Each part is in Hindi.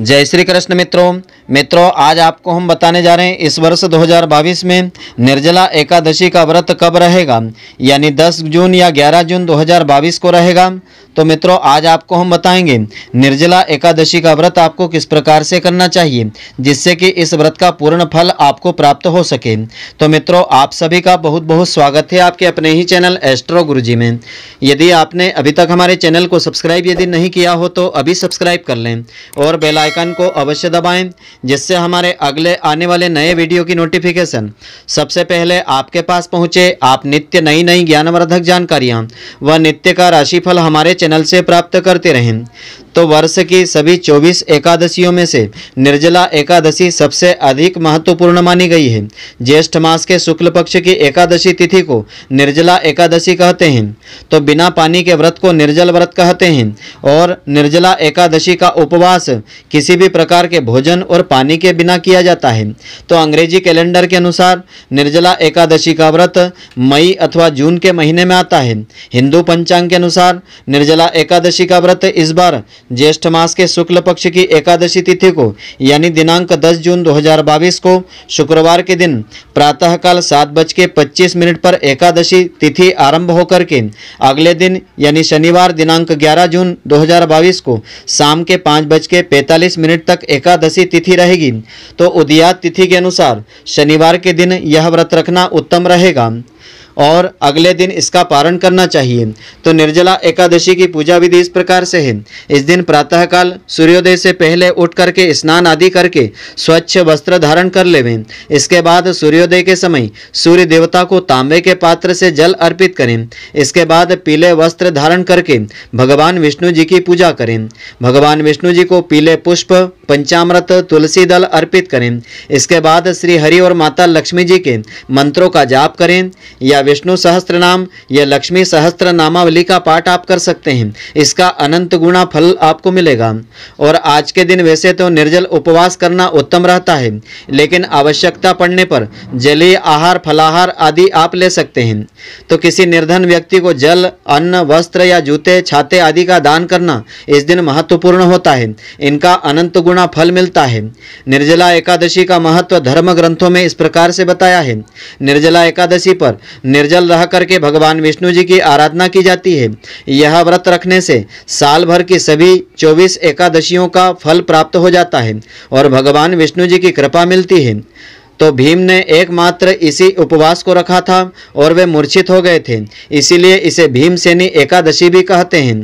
जय श्री कृष्ण मित्रों मित्रों आज आपको हम बताने जा रहे हैं इस वर्ष 2022 में निर्जला एकादशी का व्रत कब रहेगा यानी 10 जून या 11 जून 2022 को रहेगा तो मित्रों आज आपको हम बताएंगे निर्जला एकादशी का व्रत आपको किस प्रकार से करना चाहिए जिससे कि इस व्रत का पूर्ण फल आपको प्राप्त हो सके तो मित्रों आप सभी का बहुत बहुत स्वागत है आपके अपने ही चैनल एस्ट्रो गुरु में यदि आपने अभी तक हमारे चैनल को सब्सक्राइब यदि नहीं किया हो तो अभी सब्सक्राइब कर लें और बेला आइकन को अवश्य दबाएं जिससे हमारे अगले आने वाले नए वीडियो की नोटिफिकेशन सबसे पहले आपके पास पहुंचे आप नित्य नई नई ज्ञानवर्धक जानकारियां व नित्य का राशिफल हमारे चैनल से प्राप्त करते रहें तो वर्ष की सभी 24 एकादशियों में से निर्जला एकादशी सबसे अधिक महत्वपूर्ण मानी गई है ज्येष्ठ मास के शुक्ल पक्ष की एकादशी तिथि को निर्जला एकादशी कहते हैं तो बिना पानी के व्रत को निर्जल व्रत कहते हैं और निर्जला एकादशी का उपवास किसी भी प्रकार के भोजन और पानी के बिना किया जाता है तो अंग्रेजी कैलेंडर के अनुसार निर्जला एकादशी का व्रत मई अथवा जून के महीने में आता है हिंदू पंचांग के अनुसार निर्जला एकादशी का व्रत इस बार ज्येष्ठ मास के शुक्ल पक्ष की एकादशी तिथि को यानी दिनांक 10 जून 2022 को शुक्रवार के दिन प्रातःकाल सात बज के पच्चीस मिनट पर एकादशी तिथि आरंभ होकर के अगले दिन यानी शनिवार दिनांक 11 जून 2022 को शाम के पाँच बज के पैंतालीस 45 मिनट तक एकादशी तिथि रहेगी तो उदयात तिथि के अनुसार शनिवार के दिन यह व्रत रखना उत्तम रहेगा और अगले दिन इसका पारण करना चाहिए तो निर्जला एकादशी की पूजा विधि इस प्रकार से है इस दिन प्रातःकाल सूर्योदय से पहले उठ करके स्नान आदि करके स्वच्छ वस्त्र धारण कर लेवें इसके बाद सूर्योदय के समय सूर्य देवता को तांबे के पात्र से जल अर्पित करें इसके बाद पीले वस्त्र धारण करके भगवान विष्णु जी की पूजा करें भगवान विष्णु जी को पीले पुष्प पंचामृत तुलसी दल अर्पित करें इसके बाद श्री हरि और माता लक्ष्मी जी के मंत्रों का जाप करें या विष्णु सहस्त्र नाम या लक्ष्मी सहस्त्र नामावली का पाठ आप कर सकते हैं इसका अनंत गुणा फल आपको मिलेगा और आज के दिन वैसे तो निर्जल उपवास करना उत्तम रहता है लेकिन आवश्यकता पड़ने पर जलीय आहार फलाहार आदि आप ले सकते हैं तो किसी निर्धन व्यक्ति को जल अन्न वस्त्र या जूते छाते आदि का दान करना इस दिन महत्वपूर्ण होता है इनका अनंत गुणा फल मिलता है निर्जला एकादशी का महत्व धर्म ग्रंथों में इस प्रकार से बताया है निर्जला एकादशी पर निर्जल रह करके भगवान विष्णु जी की आराधना की जाती है यह व्रत रखने से साल भर की सभी चौबीस एकादशियों का फल प्राप्त हो जाता है और भगवान विष्णु जी की कृपा मिलती है तो भीम ने एकमात्र इसी उपवास को रखा था और वे मूर्छित हो गए थे इसीलिए इसे भीमसेनी एकादशी भी कहते हैं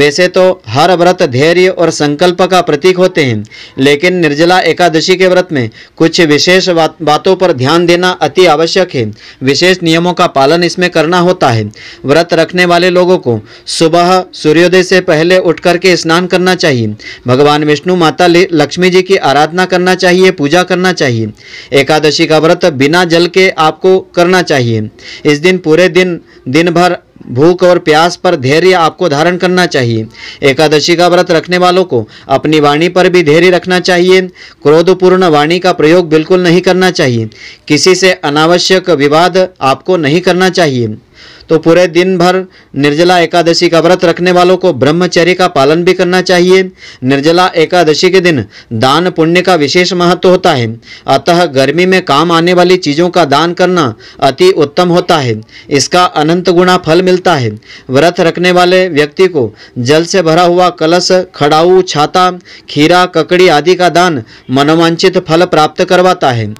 वैसे तो हर व्रत धैर्य और संकल्प का प्रतीक होते हैं लेकिन निर्जला एकादशी के व्रत में कुछ विशेष बातों पर ध्यान देना अति आवश्यक है विशेष नियमों का पालन इसमें करना होता है व्रत रखने वाले लोगों को सुबह सूर्योदय से पहले उठ करके स्नान करना चाहिए भगवान विष्णु माता लक्ष्मी जी की आराधना करना चाहिए पूजा करना चाहिए एकादशी का व्रत बिना जल के आपको करना चाहिए इस दिन पूरे दिन दिन भर भूख और प्यास पर धैर्य आपको धारण करना चाहिए एकादशी का व्रत रखने वालों को अपनी वाणी पर भी धैर्य रखना चाहिए क्रोधपूर्ण वाणी का प्रयोग बिल्कुल नहीं करना चाहिए किसी से अनावश्यक विवाद आपको नहीं करना चाहिए तो पूरे दिन भर निर्जला एकादशी का व्रत रखने वालों को ब्रह्मचर्य का पालन भी करना चाहिए निर्जला एकादशी के दिन दान पुण्य का विशेष महत्व होता है अतः गर्मी में काम आने वाली चीज़ों का दान करना अति उत्तम होता है इसका अनंत गुणा फल मिलता है व्रत रखने वाले व्यक्ति को जल से भरा हुआ कलश खड़ाऊ छाता खीरा ककड़ी आदि का दान मनोवांचित फल प्राप्त करवाता है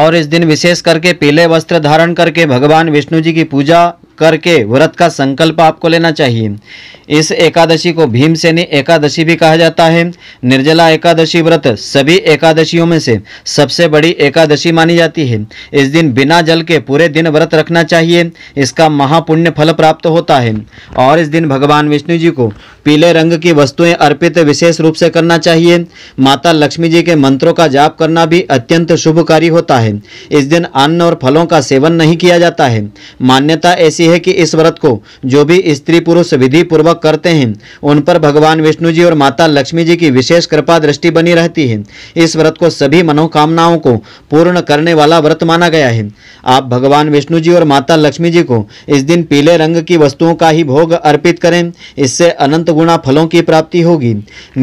और इस दिन विशेष करके पीले वस्त्र धारण करके भगवान विष्णु जी की पूजा करके व्रत का संकल्प आपको लेना चाहिए इस एकादशी को भीमसेनी एकादशी भी कहा जाता है निर्जला एकादशी व्रत सभी एकादशियों में से सबसे बड़ी एकादशी मानी जाती है इस दिन बिना जल के पूरे दिन व्रत रखना चाहिए इसका महापुण्य फल प्राप्त होता है और इस दिन भगवान विष्णु जी को पीले रंग की वस्तुएं अर्पित विशेष रूप से करना चाहिए माता लक्ष्मी जी के मंत्रों का जाप करना भी अत्यंत शुभकारी होता है इस दिन अन्न और फलों का सेवन नहीं किया जाता है मान्यता ऐसी है कि इस व्रत को जो भी स्त्री पुरुष विधि पूर्वक करते हैं उन पर भगवान विष्णु जी और माता लक्ष्मी जी की विशेष कृपा दृष्टि बनी रहती है इस व्रत को सभी मनोकामनाओं को पूर्ण करने वाला व्रत माना गया है आप भगवान विष्णु जी और माता लक्ष्मी जी को इस दिन पीले रंग की वस्तुओं का ही भोग अर्पित करें इससे अनंत गुणा फलों की प्राप्ति होगी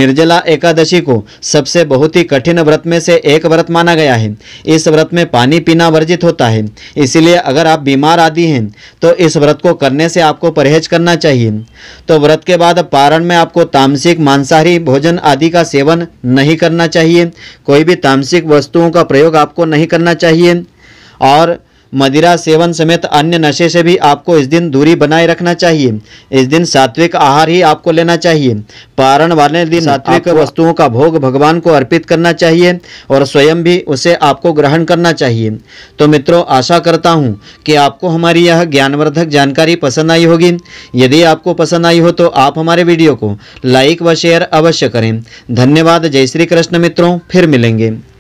निर्जला एकादशी को सबसे बहुत ही कठिन व्रत में से एक व्रत माना गया है इस व्रत में पानी पीना वर्जित होता है इसलिए अगर आप बीमार आदि हैं तो इस व्रत को करने से आपको परहेज करना चाहिए तो व्रत के बाद पारण में आपको तामसिक मांसाहारी भोजन आदि का सेवन नहीं करना चाहिए कोई भी तामसिक वस्तुओं का प्रयोग आपको नहीं करना चाहिए और मदिरा सेवन समेत अन्य नशे से भी आपको इस दिन दूरी बनाए रखना चाहिए इस दिन सात्विक आहार ही आपको लेना चाहिए पारण वाले दिन सात्विक वस्तुओं का भोग भगवान को अर्पित करना चाहिए और स्वयं भी उसे आपको ग्रहण करना चाहिए तो मित्रों आशा करता हूँ कि आपको हमारी यह ज्ञानवर्धक जानकारी पसंद आई होगी यदि आपको पसंद आई हो तो आप हमारे वीडियो को लाइक व शेयर अवश्य करें धन्यवाद जय श्री कृष्ण मित्रों फिर मिलेंगे